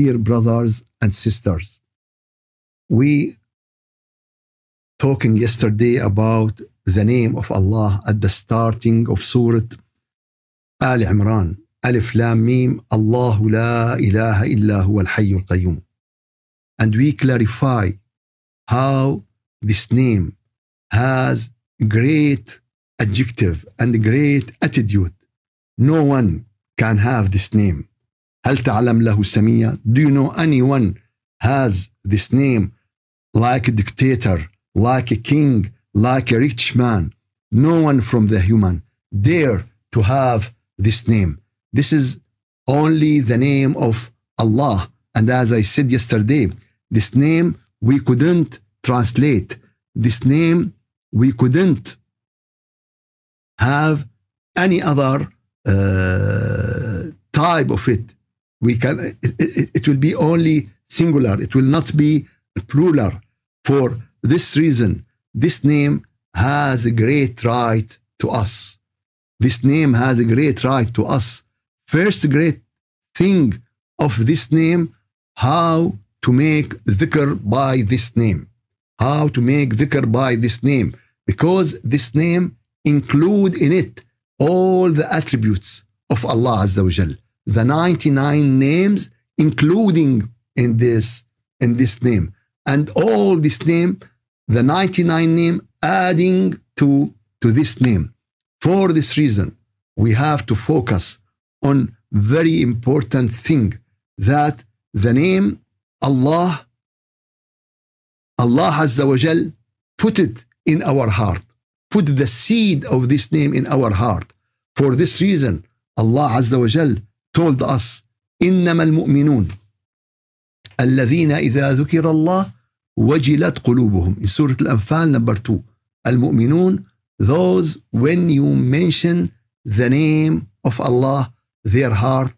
dear brothers and sisters, we talking yesterday about the name of Allah at the starting of Surah Al Imran. Alif Lam Mim, allah la ilaha illa huwa al-hayyul qayyum. And we clarify how this name has great adjective and great attitude. No one can have this name. هل تعلم له السمية do you know anyone has this name like a dictator like a king like a rich man no one from the human dare to have this name this is only the name of Allah and as I said yesterday this name we couldn't translate this name we couldn't have any other uh, type of it we can, it, it, it will be only singular. It will not be plural. For this reason, this name has a great right to us. This name has a great right to us. First great thing of this name, how to make dhikr by this name. How to make dhikr by this name. Because this name include in it all the attributes of Allah Azza wa Jalla the 99 names, including in this in this name, and all this name, the 99 name, adding to to this name. For this reason, we have to focus on very important thing that the name Allah, Allah Azza wa Jal, put it in our heart, put the seed of this name in our heart. For this reason, Allah Azza wa Jal told us إنما المؤمنون الذين إذا ذكر الله وجلت قلوبهم in سورة الأنفال number 2 المؤمنون those when you mention the name of Allah their heart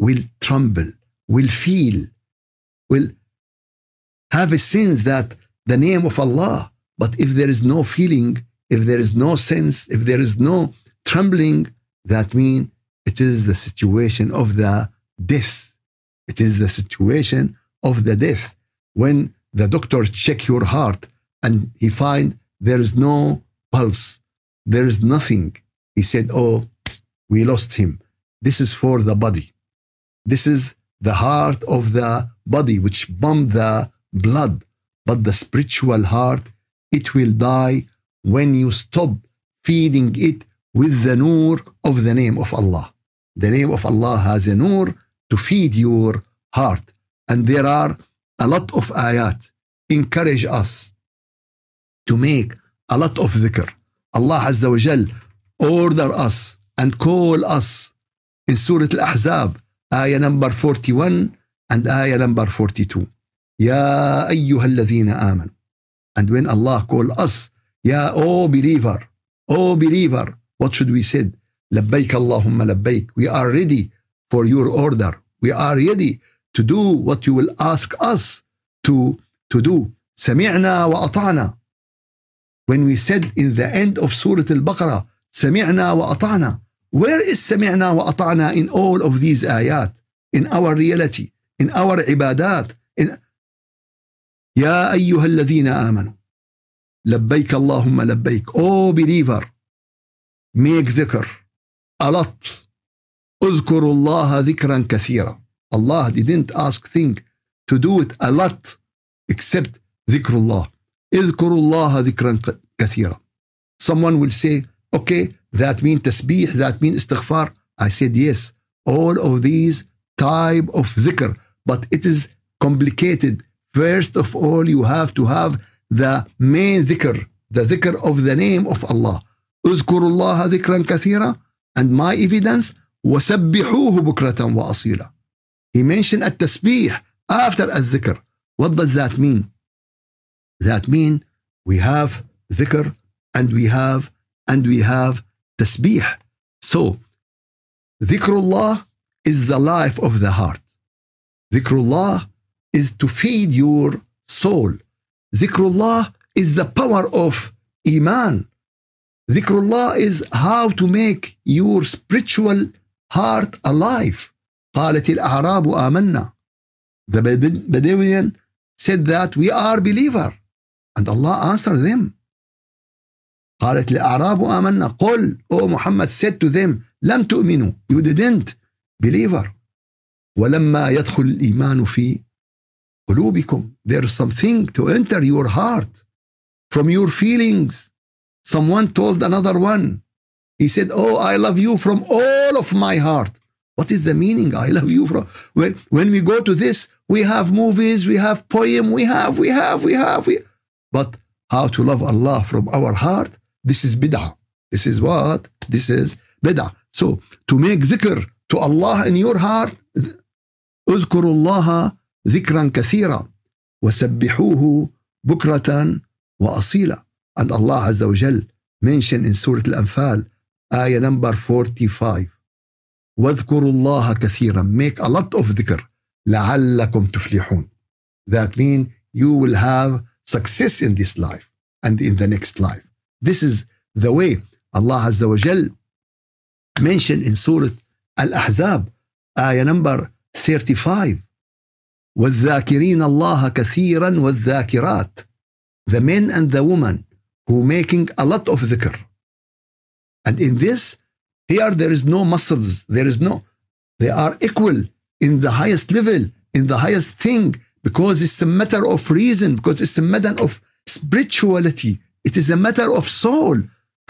will tremble will feel will have a sense that the name of Allah but if there is no feeling if there is no sense if there is no trembling that means It is the situation of the death. It is the situation of the death. When the doctor check your heart and he find there is no pulse, there is nothing. He said, oh, we lost him. This is for the body. This is the heart of the body which pump the blood. But the spiritual heart, it will die when you stop feeding it with the nur of the name of Allah. The name of Allah has a nur to feed your heart. And there are a lot of ayat encourage us to make a lot of dhikr. Allah Azza wa Jal order us and call us in Surah Al-Ahzab, ayah number 41 and ayah number 42. Ya أيها الذين And when Allah call us, يا oh believer, oh believer, what should we say? لبيك اللهم لبيك we are ready for your order we are ready to do what you will ask us to to do سمعنا وأطعنا when we said in the end of سورة البقرة سمعنا وأطعنا where is سمعنا وأطعنا in all of these آيات in our reality in our عبادات in يا أيها الذين آمنوا لبيك اللهم لبيك oh believer make ذكر lot. اذكروا الله ذكرا كثيرا. الله didn't ask thing to do it a lot except ذكر الله. اذكروا الله ذكرا كثيرا. Someone will say, okay, that mean تسبيح that mean استغفار I said yes, all of these type of ذكر but it is complicated. First of all, you have to have the main ذكر the ذكر of the name of Allah. اذكروا الله ذكرا كثيرا and my evidence وسبحوه بكرة وأصيلا He mentioned التسبيح after الذكر What does that mean? That mean we have ذكر and we have and we have تسبيح So ذكر الله is the life of the heart ذكر الله is to feed your soul ذكر الله is the power of iman dhikrullah is how to make your spiritual heart alive. قالت الأعراب آمنا. The Bedouin said that we are believer. And Allah answered them. قالت الأعراب آمنا قل O Muhammad said to them لم تؤمنوا you didn't believer ولما يدخل الإيمان في قلوبكم there is something to enter your heart from your feelings Someone told another one, he said, Oh, I love you from all of my heart. What is the meaning? I love you from when when we go to this, we have movies, we have poem, we have, we have, we have, we but how to love Allah from our heart, this is bid'ah. This is what? This is bid'ah. So to make zikr to Allah in your heart, اذكروا الله ذكرا كثيرا وسبحوه بكرة وأصيلا And Allah Azza wa Jal mentioned in Surah Al-Anfal, ayah number 45, وَاذْكُرُوا اللَّهَ كَثِيرًا Make a lot of dhikr. لَعَلَّكُمْ تُفْلِحُونَ That means you will have success in this life and in the next life. This is the way Allah Azza wa Jal mentioned in Surah Al-Ahzab, ayah number 35. وَالذَّاكِرِينَ اللَّهَ كَثِيرًا وَالذَّاكِرَاتِ The men and the women who making a lot of dhikr. And in this, here there is no muscles, there is no, they are equal in the highest level, in the highest thing, because it's a matter of reason, because it's a matter of spirituality, it is a matter of soul.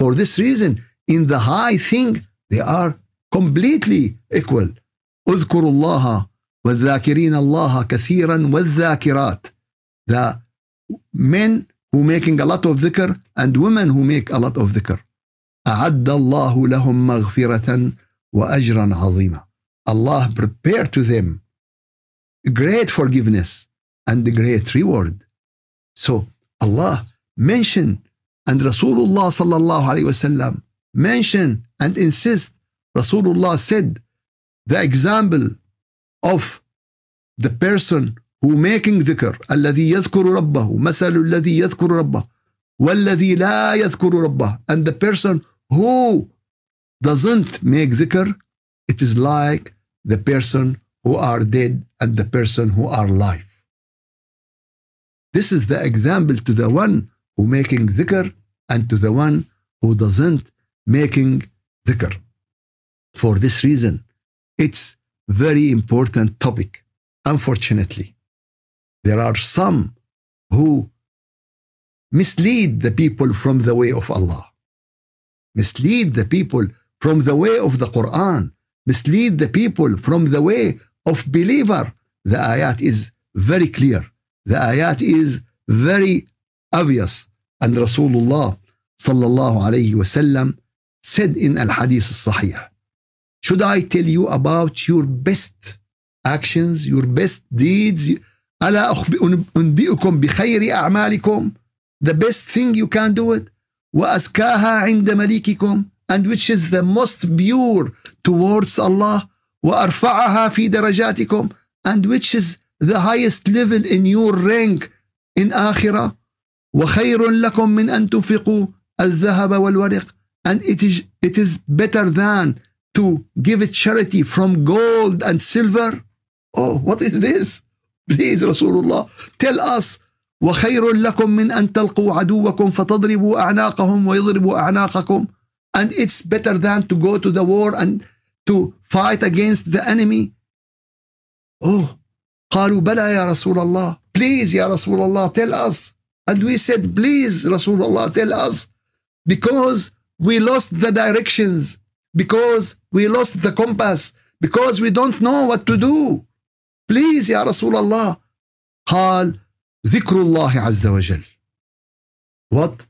For this reason, in the high thing, they are completely equal. اذكروا الله والذاكرين الله كثيرا والذاكرات. The men who making a lot of dhikr and women who make a lot of dhikr. أعد الله لهم مغفرة وأجرا عظيما. Allah prepare to them great forgiveness and great reward. So Allah mention and Rasulullah الله عليه وسلم mention and insist. Rasulullah said the example of the person who making ذكر الذي يذكر ربه مثل الذي يذكر ربه والذي لا يذكر ربه and the person who doesn't make ذكر it is like the person who are dead and the person who are alive this is the example to the one who making ذكر and to the one who doesn't making ذكر for this reason it's very important topic unfortunately there are some who mislead the people from the way of Allah, mislead the people from the way of the Quran, mislead the people from the way of believer. The ayat is very clear. The ayat is very obvious. And Rasulullah sallallahu alayhi wasallam said in Al Hadith Sahih, Should I tell you about your best actions, your best deeds? ألا أنبئكم بخير أعمالكم the best thing you can do it وأزكاها عند مليككم and which is the most pure towards Allah وأرفعها في درجاتكم and which is the highest level in your rank in آخرة وخير لكم من أن تنفقوا الذهب والورق and it is, it is better than to give charity from gold and silver oh what is this بليز رسول الله تل اس وخير لكم من أن تلقوا عدوكم فتضربوا أعناقهم ويضربوا أعناقكم and it's better than to go to the war and to fight against the enemy oh قالوا بلى يا رسول الله please يا رسول الله tell us and we said please رسول الله tell us because we lost the directions because we lost the compass because we don't know what to do Please يا رسول الله قال ذكر الله عز وجل What?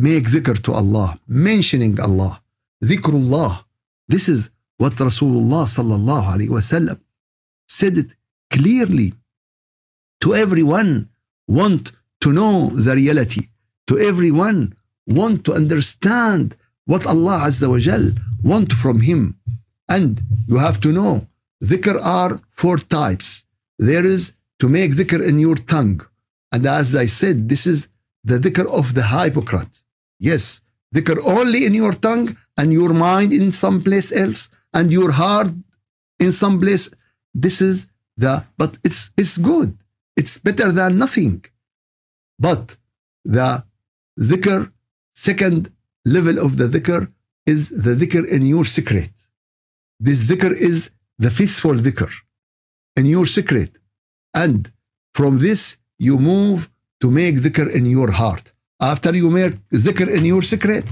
Make ذكر to Allah Mentioning Allah ذكر الله This is what الله صلى الله عليه وسلم said it clearly to everyone want to know the reality to everyone want to understand what Allah عز وجل want from him and you have to know Dhikr are four types. There is to make dhikr in your tongue. And as I said, this is the dhikr of the Hippocrates. Yes, dhikr only in your tongue and your mind in some place else and your heart in some place. This is the, but it's, it's good. It's better than nothing. But the dhikr, second level of the dhikr is the dhikr in your secret. This dhikr is the faithful dhikr in your secret. And from this, you move to make dhikr in your heart. After you make dhikr in your secret,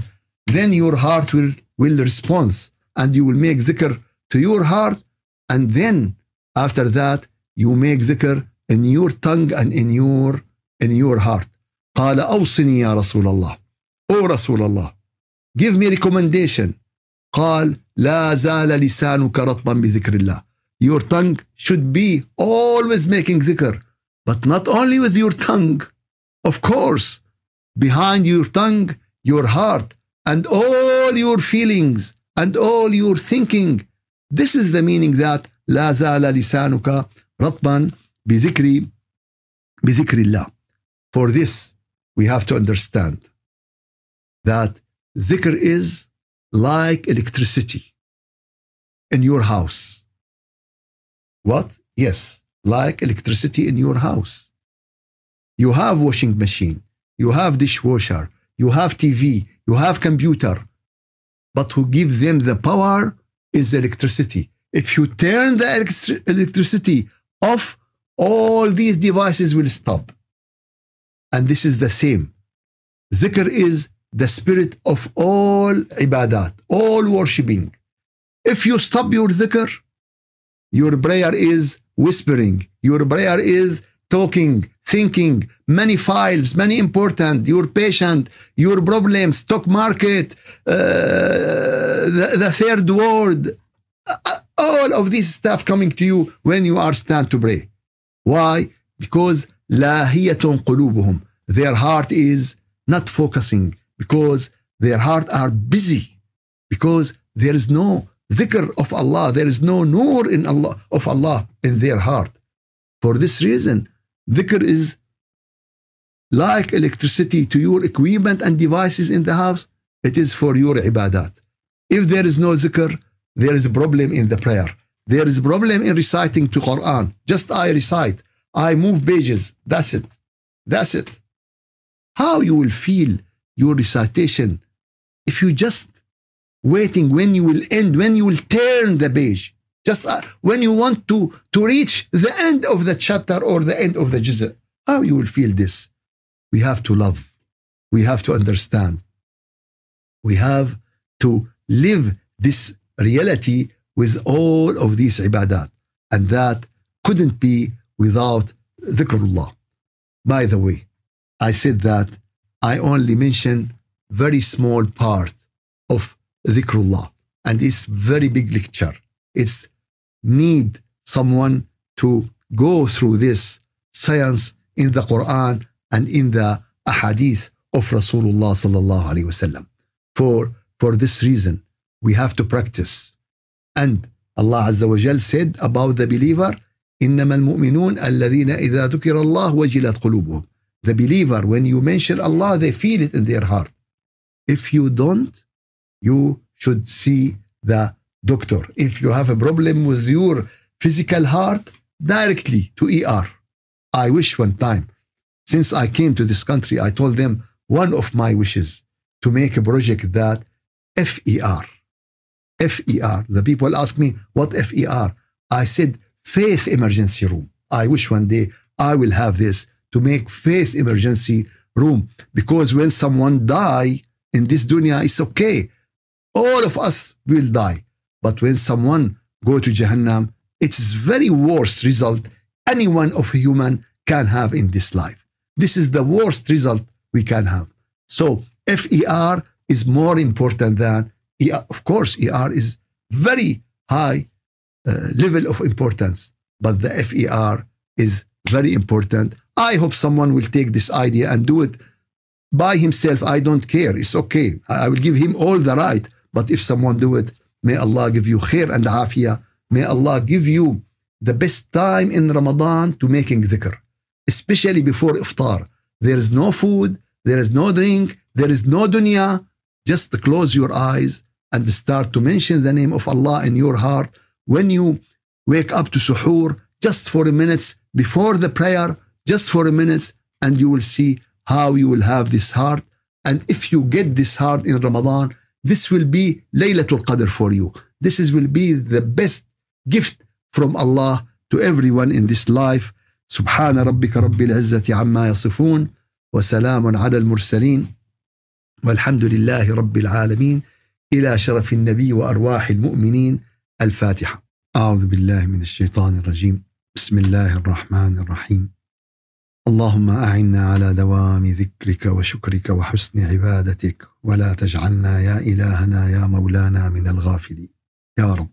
then your heart will, will respond and you will make dhikr to your heart. And then after that, you make dhikr in your tongue and in your in your heart. قال أوصني يا رسول الله. أَوْ رسول الله. Give me recommendation. قال لا زال لسانك رطبا بذكر الله your tongue should be always making zikr, but not only with your tongue of course behind your tongue your heart and all your feelings and all your thinking this is the meaning that لا زال لسانك رطبا بذكر بذكر الله for this we have to understand that zikr is like electricity in your house. What? Yes, like electricity in your house. You have washing machine, you have dishwasher, you have TV, you have computer. But who give them the power is electricity. If you turn the electric electricity off, all these devices will stop. And this is the same. Zikr is the spirit of all ibadat, all worshipping. If you stop your dhikr, your prayer is whispering, your prayer is talking, thinking, many files, many important, your patient, your problems, stock market, uh, the, the third world, uh, all of this stuff coming to you when you are stand to pray. Why? Because لاهية قلوبهم. Their heart is not focusing because their heart are busy because there is no dhikr of Allah there is no nur in Allah of Allah in their heart for this reason dhikr is like electricity to your equipment and devices in the house it is for your ibadat if there is no dhikr there is a problem in the prayer there is a problem in reciting to Quran just I recite I move pages that's it that's it how you will feel your recitation, if you just waiting when you will end, when you will turn the page, just uh, when you want to, to reach the end of the chapter or the end of the juz, how you will feel this? We have to love. We have to understand. We have to live this reality with all of these ibadat. And that couldn't be without dhikrullah. By the way, I said that I only mention very small part of dhikrullah. And it's very big lecture. It's need someone to go through this science in the Quran and in the ahadith of Rasulullah sallallahu alaihi wasallam. For for this reason, we have to practice. And Allah Azza wa Jal said about the believer, إنما المؤمنون الذين إذا ذكر الله وجلت قلوبهم the believer, when you mention Allah, they feel it in their heart. If you don't, you should see the doctor. If you have a problem with your physical heart, directly to ER. I wish one time, since I came to this country, I told them one of my wishes to make a project that FER. FER. The people ask me, what FER? I said, Faith Emergency Room. I wish one day I will have this to make faith emergency room because when someone die in this dunya it's okay all of us will die but when someone go to jahannam it's very worst result anyone of human can have in this life this is the worst result we can have so fer is more important than ER. of course er is very high uh, level of importance but the fer is very important I hope someone will take this idea and do it by himself. I don't care. It's okay. I will give him all the right. But if someone do it, may Allah give you khair and afia. May Allah give you the best time in Ramadan to making dhikr, especially before iftar. There is no food, there is no drink, there is no dunya. Just close your eyes and start to mention the name of Allah in your heart. When you wake up to suhoor, just for minutes before the prayer, just for a minute, and you will see how you will have this heart. And if you get this heart in Ramadan, this will be Laylatul Qadr for you. This is, will be the best gift from Allah to everyone in this life. سبحان ربك رب العزة عما يصفون وسلام على المرسلين والحمد لله رب العالمين إلى شرف النبي وأرواح المؤمنين الفاتحة أعوذ بالله من الشيطان الرجيم بسم الله الرحمن الرحيم اللهم أعنا على دوام ذكرك وشكرك وحسن عبادتك ولا تجعلنا يا إلهنا يا مولانا من الغافلين يا رب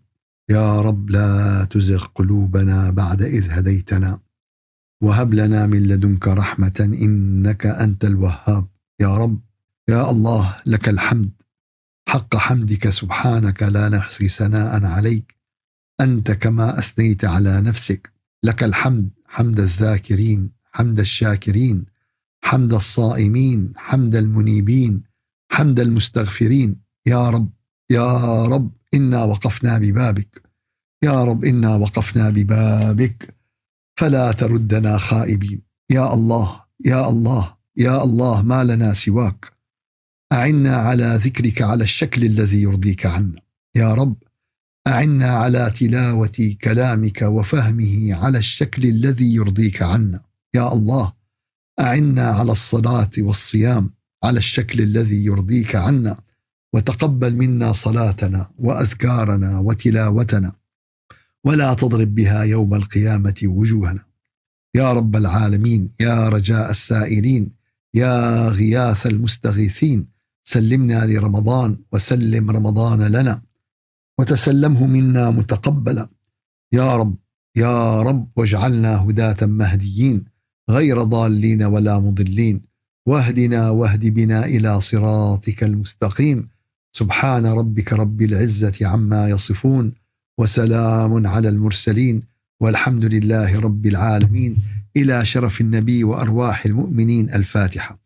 يا رب لا تزغ قلوبنا بعد إذ هديتنا وهب لنا من لدنك رحمة إنك أنت الوهاب يا رب يا الله لك الحمد حق حمدك سبحانك لا نحصي ثناء عليك أنت كما أثنيت على نفسك لك الحمد حمد الذاكرين حمد الشاكرين حمد الصائمين حمد المنيبين حمد المستغفرين يا رب يا رب انا وقفنا ببابك يا رب انا وقفنا ببابك فلا تردنا خائبين يا الله يا الله يا الله ما لنا سواك اعنا على ذكرك على الشكل الذي يرضيك عنا يا رب اعنا على تلاوه كلامك وفهمه على الشكل الذي يرضيك عنا يا الله أعنا على الصلاة والصيام على الشكل الذي يرضيك عنا وتقبل منا صلاتنا وأذكارنا وتلاوتنا ولا تضرب بها يوم القيامة وجوهنا يا رب العالمين يا رجاء السائلين يا غياث المستغيثين سلمنا لرمضان وسلم رمضان لنا وتسلمه منا متقبلا يا رب يا رب واجعلنا هداة مهديين غير ضالين ولا مضلين واهدنا واهد بنا الى صراطك المستقيم سبحان ربك رب العزه عما يصفون وسلام على المرسلين والحمد لله رب العالمين الى شرف النبي وارواح المؤمنين الفاتحه